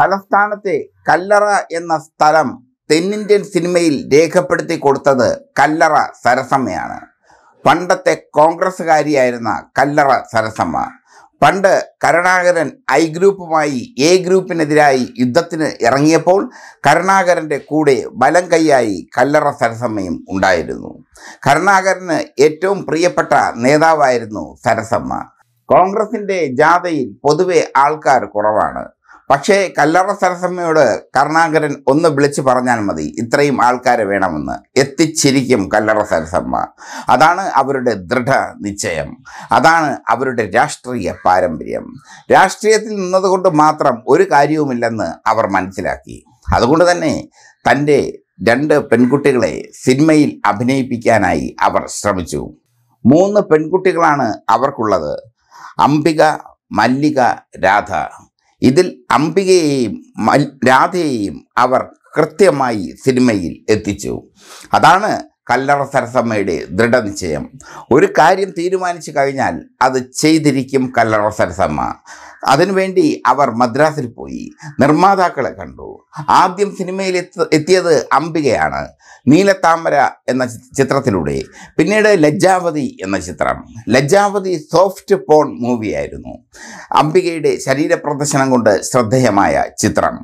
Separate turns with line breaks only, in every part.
തലസ്ഥാനത്തെ കല്ലറ എന്ന സ്ഥലം തെന്നിന്ത്യൻ സിനിമയിൽ രേഖപ്പെടുത്തി കൊടുത്തത് കല്ലറ സരസമ്മയാണ് പണ്ടത്തെ കോൺഗ്രസ്സുകാരിയായിരുന്ന കല്ലറ സരസമ്മ പണ്ട് കരുണാകരൻ ഐ ഗ്രൂപ്പുമായി എ ഗ്രൂപ്പിനെതിരായി യുദ്ധത്തിന് ഇറങ്ങിയപ്പോൾ കരുണാകരൻ്റെ കൂടെ ബലം കൈയായി കല്ലറ സരസമ്മയും ഉണ്ടായിരുന്നു കരുണാകരന് ഏറ്റവും പ്രിയപ്പെട്ട നേതാവായിരുന്നു സരസമ്മ കോൺഗ്രസിൻ്റെ ജാഥയിൽ പൊതുവെ ആൾക്കാർ കുറവാണ് പക്ഷേ കല്ലറ സരസമ്മയോട് കരുണാകരൻ ഒന്ന് വിളിച്ചു പറഞ്ഞാൽ മതി ഇത്രയും ആൾക്കാർ വേണമെന്ന് എത്തിച്ചിരിക്കും കല്ലറ സരസമ്മ അതാണ് അവരുടെ ദൃഢ നിശ്ചയം അതാണ് അവരുടെ രാഷ്ട്രീയ പാരമ്പര്യം രാഷ്ട്രീയത്തിൽ നിന്നതുകൊണ്ട് മാത്രം ഒരു കാര്യവുമില്ലെന്ന് അവർ മനസ്സിലാക്കി അതുകൊണ്ട് തന്നെ തൻ്റെ രണ്ട് പെൺകുട്ടികളെ സിനിമയിൽ അഭിനയിപ്പിക്കാനായി അവർ ശ്രമിച്ചു മൂന്ന് പെൺകുട്ടികളാണ് അവർക്കുള്ളത് അംബിക മല്ലിക രാധ ഇതിൽ അംബികയെയും രാധയെയും അവർ കൃത്യമായി സിനിമയിൽ എത്തിച്ചു അതാണ് കല്ലറ സരസമ്മയുടെ ദൃഢനിശ്ചയം ഒരു കാര്യം തീരുമാനിച്ചു കഴിഞ്ഞാൽ അത് ചെയ്തിരിക്കും കല്ലറ സരസമ്മ അതിനുവേണ്ടി അവർ മദ്രാസിൽ പോയി നിർമ്മാതാക്കളെ കണ്ടു ആദ്യം സിനിമയിൽ എത്തിയത് അംബികയാണ് നീലത്താമര എന്ന ചിത്രത്തിലൂടെ പിന്നീട് ലജ്ജാവതി എന്ന ചിത്രം ലജ്ജാവതി സോഫ്റ്റ് പോൺ മൂവിയായിരുന്നു അംബികയുടെ ശരീരപ്രദർശനം കൊണ്ട് ശ്രദ്ധേയമായ ചിത്രം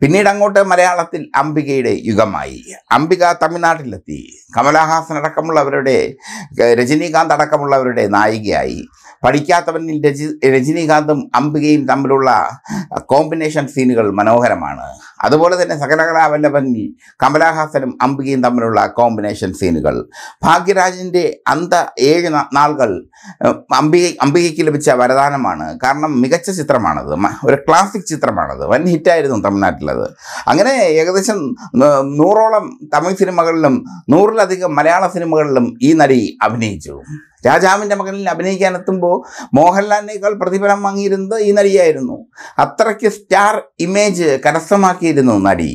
പിന്നീട് അങ്ങോട്ട് മലയാളത്തിൽ അംബികയുടെ യുഗമായി അംബിക തമിഴ്നാട്ടിലെത്തി കമലഹാസൻ അടക്കമുള്ളവരുടെ രജനീകാന്ത് അടക്കമുള്ളവരുടെ നായികയായി പഠിക്കാത്തവൻ രജനീകാന്തും അംബികയും തമ്മിലുള്ള കോമ്പിനേഷൻ സീനുകൾ മനോഹരമാണ് അതുപോലെ തന്നെ സകലകലാവല്ലഭനിൽ കമലഹാസനും അംബികയും തമ്മിലുള്ള കോമ്പിനേഷൻ സീനുകൾ ഭാഗ്യരാജൻ്റെ അന്ത ഏഴ് നാളുകൾ അംബിക അംബികയ്ക്ക് ലഭിച്ച വരദാനമാണ് കാരണം മികച്ച ചിത്രമാണത് ഒരു ക്ലാസിക് ചിത്രമാണത് വൻ ഹിറ്റായിരുന്നു തമിഴ്നാട്ടിലത് അങ്ങനെ ഏകദേശം നൂറോളം തമിഴ് സിനിമകളിലും നൂറിലധികം മലയാള സിനിമകളിലും ഈ നടി അഭിനയിച്ചു രാജാവിൻ്റെ മകനിൽ അഭിനയിക്കാനെത്തുമ്പോൾ മോഹൻലാലിനേക്കാൾ പ്രതിഫലം വാങ്ങിയിരുന്നത് ഈ നടിയായിരുന്നു അത്രയ്ക്ക് സ്റ്റാർ ഇമേജ് കരസ്ഥമാക്കിയിരുന്നു നടി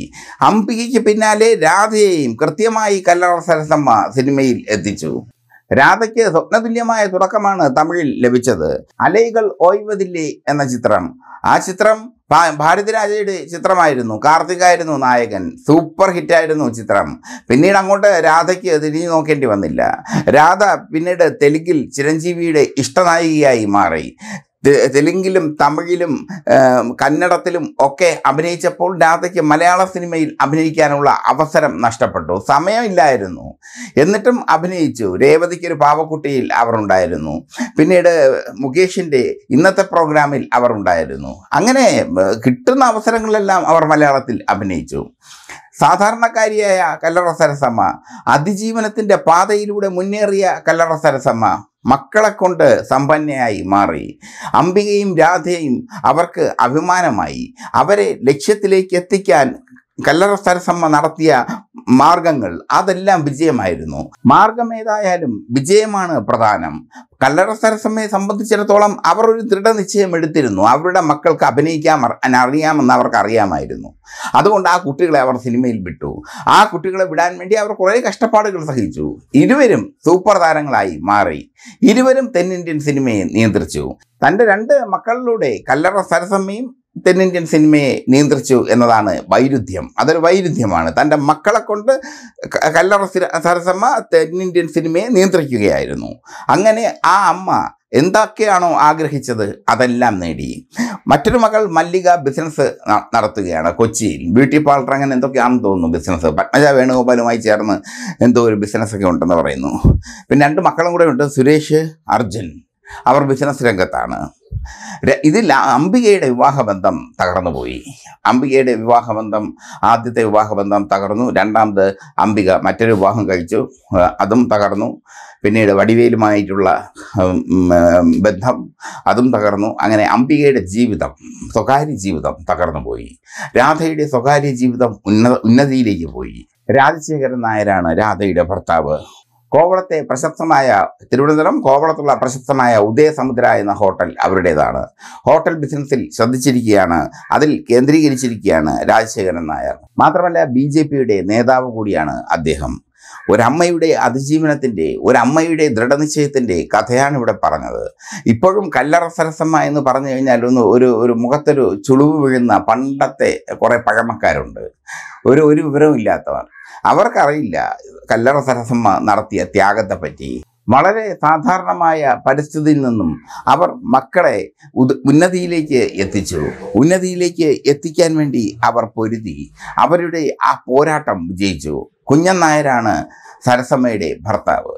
അംബികയ്ക്ക് പിന്നാലെ രാധയെയും കൃത്യമായി കല്ലറ സരസമ്മ സിനിമയിൽ എത്തിച്ചു രാധയ്ക്ക് സ്വപ്നതുല്യമായ തുടക്കമാണ് തമിഴിൽ ലഭിച്ചത് അലൈകൾ ഓയ്വതില്ലേ എന്ന ചിത്രം ആ ചിത്രം രാജയുടെ ചിത്രമായിരുന്നു കാർത്തികായിരുന്നു നായകൻ സൂപ്പർ ഹിറ്റായിരുന്നു ചിത്രം പിന്നീട് അങ്ങോട്ട് രാധയ്ക്ക് തിരിഞ്ഞു നോക്കേണ്ടി വന്നില്ല രാധ പിന്നീട് തെലുങ്കിൽ ചിരഞ്ജീവിയുടെ ഇഷ്ടനായികയായി മാറി തെലുങ്കിലും തമിഴിലും കന്നഡത്തിലും ഒക്കെ അഭിനയിച്ചപ്പോൾ രാധയ്ക്ക് മലയാള സിനിമയിൽ അഭിനയിക്കാനുള്ള അവസരം നഷ്ടപ്പെട്ടു സമയമില്ലായിരുന്നു എന്നിട്ടും അഭിനയിച്ചു രേവതിക്കൊരു പാവക്കുട്ടിയിൽ അവർ ഉണ്ടായിരുന്നു പിന്നീട് മുകേഷിൻ്റെ ഇന്നത്തെ പ്രോഗ്രാമിൽ അവർ ഉണ്ടായിരുന്നു അങ്ങനെ കിട്ടുന്ന അവസരങ്ങളെല്ലാം അവർ മലയാളത്തിൽ അഭിനയിച്ചു സാധാരണക്കാരിയായ കല്ലറ സരസമ്മ അതിജീവനത്തിൻ്റെ പാതയിലൂടെ മുന്നേറിയ കല്ലറ സരസമ്മ മക്കളെ കൊണ്ട് സമ്പന്നയായി മാറി അംബികയും രാധയും അവർക്ക് അഭിമാനമായി അവരെ ലക്ഷ്യത്തിലേക്ക് എത്തിക്കാൻ കല്ലറ സരസമ്മ നടത്തിയ മാർഗങ്ങൾ അതെല്ലാം വിജയമായിരുന്നു മാർഗം ഏതായാലും വിജയമാണ് പ്രധാനം കല്ലറ സരസമ്മയെ സംബന്ധിച്ചിടത്തോളം അവർ ഒരു ദൃഢനിശ്ചയം എടുത്തിരുന്നു അവരുടെ മക്കൾക്ക് അഭിനയിക്കാൻ അറിയാമെന്ന് അവർക്ക് അറിയാമായിരുന്നു അതുകൊണ്ട് ആ കുട്ടികളെ അവർ സിനിമയിൽ വിട്ടു ആ കുട്ടികളെ വിടാൻ വേണ്ടി അവർ കുറേ കഷ്ടപ്പാടുകൾ സഹിച്ചു ഇരുവരും സൂപ്പർ താരങ്ങളായി മാറി ഇരുവരും തെന്നിന്ത്യൻ സിനിമയെ നിയന്ത്രിച്ചു തൻ്റെ രണ്ട് മക്കളിലൂടെ കല്ലറ സരസമ്മയും തെന്നിന്ത്യൻ സിനിമയെ നിയന്ത്രിച്ചു എന്നതാണ് വൈരുദ്ധ്യം അതൊരു വൈരുദ്ധ്യമാണ് തൻ്റെ മക്കളെ കൊണ്ട് കല്ലറ സരസമ്മ തെന്നിന്ത്യൻ സിനിമയെ നിയന്ത്രിക്കുകയായിരുന്നു അങ്ങനെ ആ അമ്മ എന്തൊക്കെയാണോ ആഗ്രഹിച്ചത് അതെല്ലാം നേടി മറ്റൊരു മകൾ മല്ലിക ബിസിനസ് നടത്തുകയാണ് കൊച്ചിയിൽ ബ്യൂട്ടി പാർലർ അങ്ങനെ എന്തൊക്കെയാണെന്ന് തോന്നുന്നു ബിസിനസ് പത്മജ വേണുഗോപാലുമായി ചേർന്ന് എന്തോ ഒരു ബിസിനസ്സൊക്കെ ഉണ്ടെന്ന് പറയുന്നു പിന്നെ രണ്ട് മക്കളും കൂടെ ഉണ്ട് സുരേഷ് അർജുൻ അവർ ബിസിനസ് രംഗത്താണ് ഇതിൽ അംബികയുടെ വിവാഹബന്ധം തകർന്നുപോയി അംബികയുടെ വിവാഹബന്ധം ആദ്യത്തെ വിവാഹബന്ധം തകർന്നു രണ്ടാമത് അംബിക മറ്റൊരു വിവാഹം കഴിച്ചു അതും തകർന്നു പിന്നീട് വടിവേലുമായിട്ടുള്ള ബന്ധം അതും തകർന്നു അങ്ങനെ അംബികയുടെ ജീവിതം സ്വകാര്യ ജീവിതം തകർന്നു പോയി രാധയുടെ സ്വകാര്യ ജീവിതം ഉന്നത ഉന്നതിയിലേക്ക് പോയി രാജശേഖരൻ നായരാണ് രാധയുടെ ഭർത്താവ് കോവളത്തെ പ്രശസ്തമായ തിരുവനന്തപുരം കോവളത്തുള്ള പ്രശസ്തമായ ഉദയസമുദ്ര എന്ന ഹോട്ടൽ അവരുടേതാണ് ഹോട്ടൽ ബിസിനസ്സിൽ ശ്രദ്ധിച്ചിരിക്കുകയാണ് അതിൽ കേന്ദ്രീകരിച്ചിരിക്കുകയാണ് രാജശേഖരൻ നായർ മാത്രമല്ല ബി ജെ പിയുടെ നേതാവ് കൂടിയാണ് അദ്ദേഹം ഒരമ്മയുടെ അതിജീവനത്തിൻ്റെ ഒരമ്മയുടെ ദൃഢനിശ്ചയത്തിൻ്റെ കഥയാണ് ഇവിടെ പറഞ്ഞത് ഇപ്പോഴും കല്ലറ സരസമ്മ എന്ന് പറഞ്ഞു കഴിഞ്ഞാൽ ഒന്ന് ഒരു ഒരു മുഖത്തൊരു ചുളിവ് വീഴുന്ന പണ്ടത്തെ കുറേ പഴമക്കാരുണ്ട് ഒരു ഒരു വിവരവും ഇല്ലാത്തവർ അവർക്കറിയില്ല കല്ലറ സരസമ്മ നടത്തിയ ത്യാഗത്തെപ്പറ്റി വളരെ സാധാരണമായ പരിസ്ഥിതിയിൽ നിന്നും അവർ മക്കളെ ഉന്നതിയിലേക്ക് എത്തിച്ചു ഉന്നതിയിലേക്ക് എത്തിക്കാൻ വേണ്ടി അവർ പൊരുതി അവരുടെ ആ പോരാട്ടം വിജയിച്ചു കുഞ്ഞൻ നായരാണ് സരസമ്മയുടെ ഭർത്താവ്